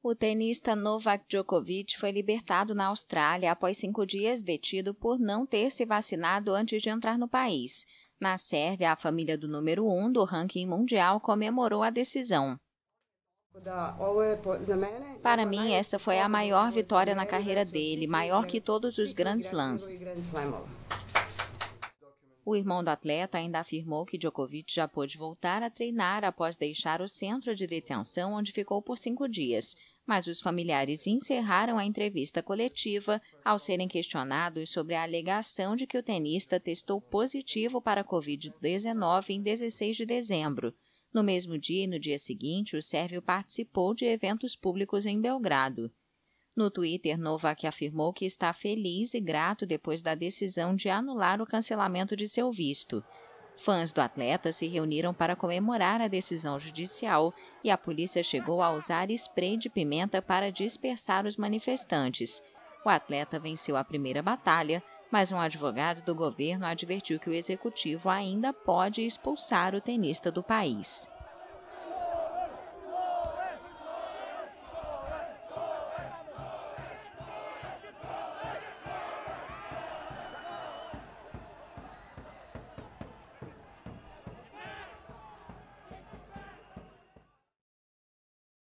O tenista Novak Djokovic foi libertado na Austrália após cinco dias detido por não ter se vacinado antes de entrar no país. Na Sérvia, a família do número um do ranking mundial comemorou a decisão. Para mim, esta foi a maior vitória na carreira dele, maior que todos os grandes lances. O irmão do atleta ainda afirmou que Djokovic já pôde voltar a treinar após deixar o centro de detenção onde ficou por cinco dias, mas os familiares encerraram a entrevista coletiva ao serem questionados sobre a alegação de que o tenista testou positivo para Covid-19 em 16 de dezembro. No mesmo dia e no dia seguinte, o sérvio participou de eventos públicos em Belgrado. No Twitter, Novak afirmou que está feliz e grato depois da decisão de anular o cancelamento de seu visto. Fãs do atleta se reuniram para comemorar a decisão judicial e a polícia chegou a usar spray de pimenta para dispersar os manifestantes. O atleta venceu a primeira batalha, mas um advogado do governo advertiu que o executivo ainda pode expulsar o tenista do país.